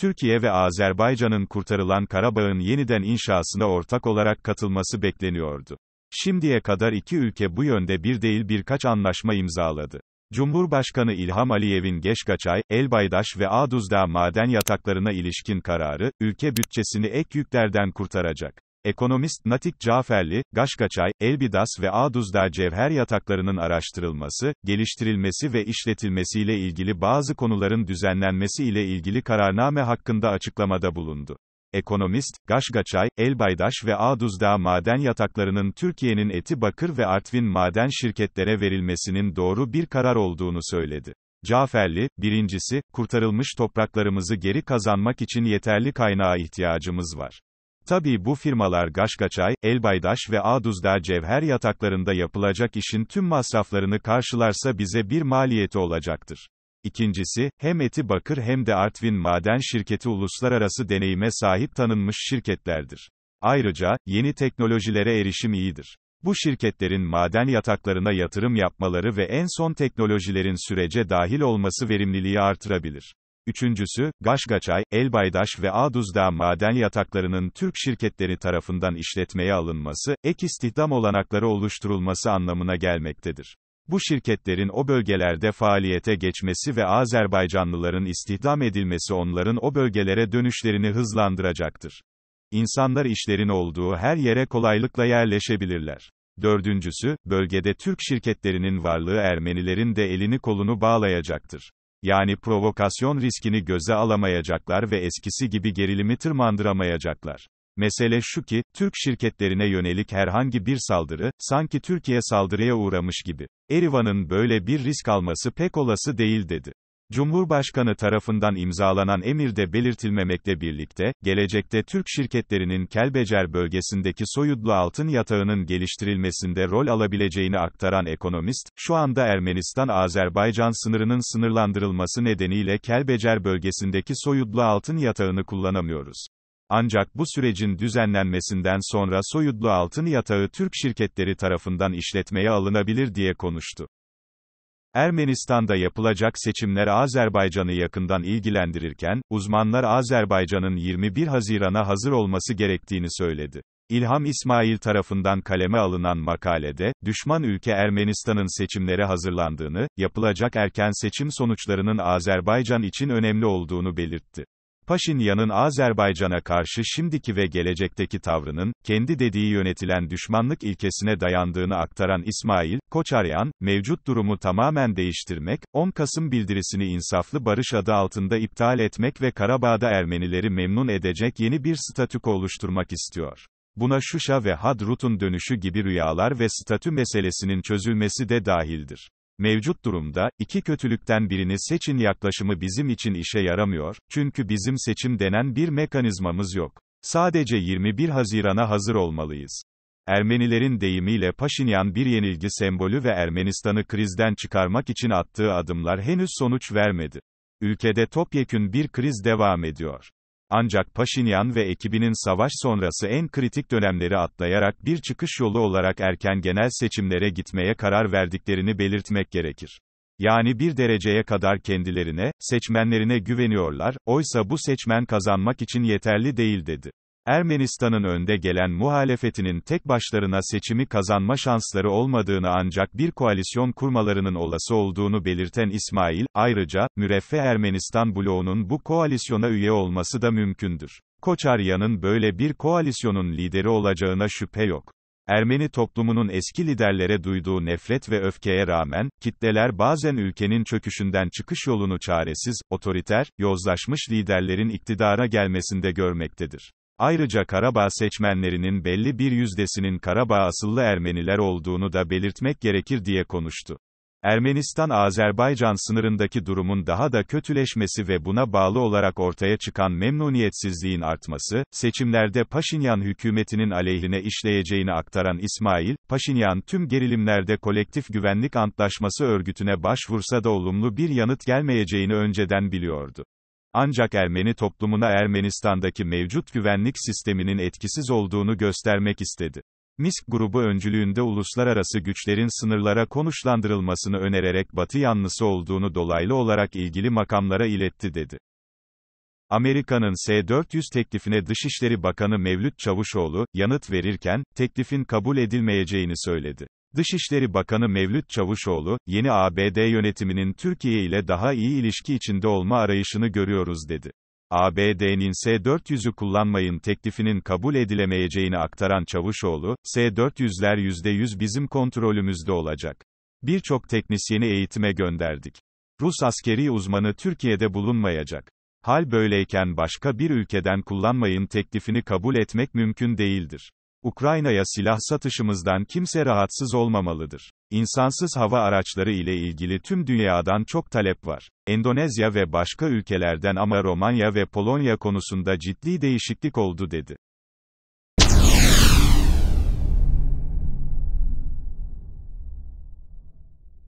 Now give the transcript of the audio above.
Türkiye ve Azerbaycan'ın kurtarılan Karabağ'ın yeniden inşasına ortak olarak katılması bekleniyordu. Şimdiye kadar iki ülke bu yönde bir değil birkaç anlaşma imzaladı. Cumhurbaşkanı İlham Aliyev'in Geçkaçay, Elbaydaş ve Aduzda maden yataklarına ilişkin kararı, ülke bütçesini ek yüklerden kurtaracak. Ekonomist Natik Caferli, Gaşkaçay, Elbidas ve Aduzda cevher yataklarının araştırılması, geliştirilmesi ve işletilmesiyle ilgili bazı konuların düzenlenmesi ile ilgili kararname hakkında açıklamada bulundu. Ekonomist, Gaşgaçay, Elbaydaş ve Aduzda maden yataklarının Türkiye'nin Eti Bakır ve Artvin maden şirketlere verilmesinin doğru bir karar olduğunu söyledi. Caferli, birincisi, kurtarılmış topraklarımızı geri kazanmak için yeterli kaynağa ihtiyacımız var. Tabii bu firmalar Gaşkaçay, Elbaydaş ve Aduz'da cevher yataklarında yapılacak işin tüm masraflarını karşılarsa bize bir maliyeti olacaktır. İkincisi, hem Eti Bakır hem de Artvin Maden Şirketi uluslararası deneyime sahip tanınmış şirketlerdir. Ayrıca, yeni teknolojilere erişim iyidir. Bu şirketlerin maden yataklarına yatırım yapmaları ve en son teknolojilerin sürece dahil olması verimliliği artırabilir. Üçüncüsü, Gaşgaçay, Elbaydaş ve Ağduzdağ maden yataklarının Türk şirketleri tarafından işletmeye alınması, ek istihdam olanakları oluşturulması anlamına gelmektedir. Bu şirketlerin o bölgelerde faaliyete geçmesi ve Azerbaycanlıların istihdam edilmesi onların o bölgelere dönüşlerini hızlandıracaktır. İnsanlar işlerin olduğu her yere kolaylıkla yerleşebilirler. Dördüncüsü, bölgede Türk şirketlerinin varlığı Ermenilerin de elini kolunu bağlayacaktır yani provokasyon riskini göze alamayacaklar ve eskisi gibi gerilimi tırmandıramayacaklar. Mesele şu ki, Türk şirketlerine yönelik herhangi bir saldırı, sanki Türkiye saldırıya uğramış gibi. Erivan'ın böyle bir risk alması pek olası değil dedi. Cumhurbaşkanı tarafından imzalanan emirde belirtilmemekle birlikte, gelecekte Türk şirketlerinin Kelbecer bölgesindeki soyudlu altın yatağının geliştirilmesinde rol alabileceğini aktaran ekonomist, şu anda Ermenistan-Azerbaycan sınırının sınırlandırılması nedeniyle Kelbecer bölgesindeki soyudlu altın yatağını kullanamıyoruz. Ancak bu sürecin düzenlenmesinden sonra soyudlu altın yatağı Türk şirketleri tarafından işletmeye alınabilir diye konuştu. Ermenistan'da yapılacak seçimler Azerbaycan'ı yakından ilgilendirirken, uzmanlar Azerbaycan'ın 21 Haziran'a hazır olması gerektiğini söyledi. İlham İsmail tarafından kaleme alınan makalede, düşman ülke Ermenistan'ın seçimlere hazırlandığını, yapılacak erken seçim sonuçlarının Azerbaycan için önemli olduğunu belirtti. Paşinyan'ın Azerbaycan'a karşı şimdiki ve gelecekteki tavrının, kendi dediği yönetilen düşmanlık ilkesine dayandığını aktaran İsmail, Koçaryan, mevcut durumu tamamen değiştirmek, 10 Kasım bildirisini insaflı barış adı altında iptal etmek ve Karabağ'da Ermenileri memnun edecek yeni bir statüko oluşturmak istiyor. Buna Şuşa ve Hadrut'un dönüşü gibi rüyalar ve statü meselesinin çözülmesi de dahildir. Mevcut durumda, iki kötülükten birini seçin yaklaşımı bizim için işe yaramıyor, çünkü bizim seçim denen bir mekanizmamız yok. Sadece 21 Haziran'a hazır olmalıyız. Ermenilerin deyimiyle Paşinyan bir yenilgi sembolü ve Ermenistan'ı krizden çıkarmak için attığı adımlar henüz sonuç vermedi. Ülkede topyekün bir kriz devam ediyor. Ancak Paşinyan ve ekibinin savaş sonrası en kritik dönemleri atlayarak bir çıkış yolu olarak erken genel seçimlere gitmeye karar verdiklerini belirtmek gerekir. Yani bir dereceye kadar kendilerine, seçmenlerine güveniyorlar, oysa bu seçmen kazanmak için yeterli değil dedi. Ermenistan'ın önde gelen muhalefetinin tek başlarına seçimi kazanma şansları olmadığını ancak bir koalisyon kurmalarının olası olduğunu belirten İsmail, ayrıca, Müreffeh Ermenistan bloğunun bu koalisyona üye olması da mümkündür. Koçaryan'ın böyle bir koalisyonun lideri olacağına şüphe yok. Ermeni toplumunun eski liderlere duyduğu nefret ve öfkeye rağmen, kitleler bazen ülkenin çöküşünden çıkış yolunu çaresiz, otoriter, yozlaşmış liderlerin iktidara gelmesinde görmektedir. Ayrıca Karabağ seçmenlerinin belli bir yüzdesinin Karabağ asıllı Ermeniler olduğunu da belirtmek gerekir diye konuştu. Ermenistan-Azerbaycan sınırındaki durumun daha da kötüleşmesi ve buna bağlı olarak ortaya çıkan memnuniyetsizliğin artması, seçimlerde Paşinyan hükümetinin aleyhine işleyeceğini aktaran İsmail, Paşinyan tüm gerilimlerde kolektif güvenlik antlaşması örgütüne başvursa da olumlu bir yanıt gelmeyeceğini önceden biliyordu. Ancak Ermeni toplumuna Ermenistan'daki mevcut güvenlik sisteminin etkisiz olduğunu göstermek istedi. Misk grubu öncülüğünde uluslararası güçlerin sınırlara konuşlandırılmasını önererek Batı yanlısı olduğunu dolaylı olarak ilgili makamlara iletti dedi. Amerika'nın S-400 teklifine Dışişleri Bakanı Mevlüt Çavuşoğlu, yanıt verirken, teklifin kabul edilmeyeceğini söyledi. Dışişleri Bakanı Mevlüt Çavuşoğlu, yeni ABD yönetiminin Türkiye ile daha iyi ilişki içinde olma arayışını görüyoruz dedi. ABD'nin S-400'ü kullanmayın teklifinin kabul edilemeyeceğini aktaran Çavuşoğlu, S-400'ler %100 bizim kontrolümüzde olacak. Birçok teknisyeni eğitime gönderdik. Rus askeri uzmanı Türkiye'de bulunmayacak. Hal böyleyken başka bir ülkeden kullanmayın teklifini kabul etmek mümkün değildir. Ukrayna'ya silah satışımızdan kimse rahatsız olmamalıdır. İnsansız hava araçları ile ilgili tüm dünyadan çok talep var. Endonezya ve başka ülkelerden ama Romanya ve Polonya konusunda ciddi değişiklik oldu dedi.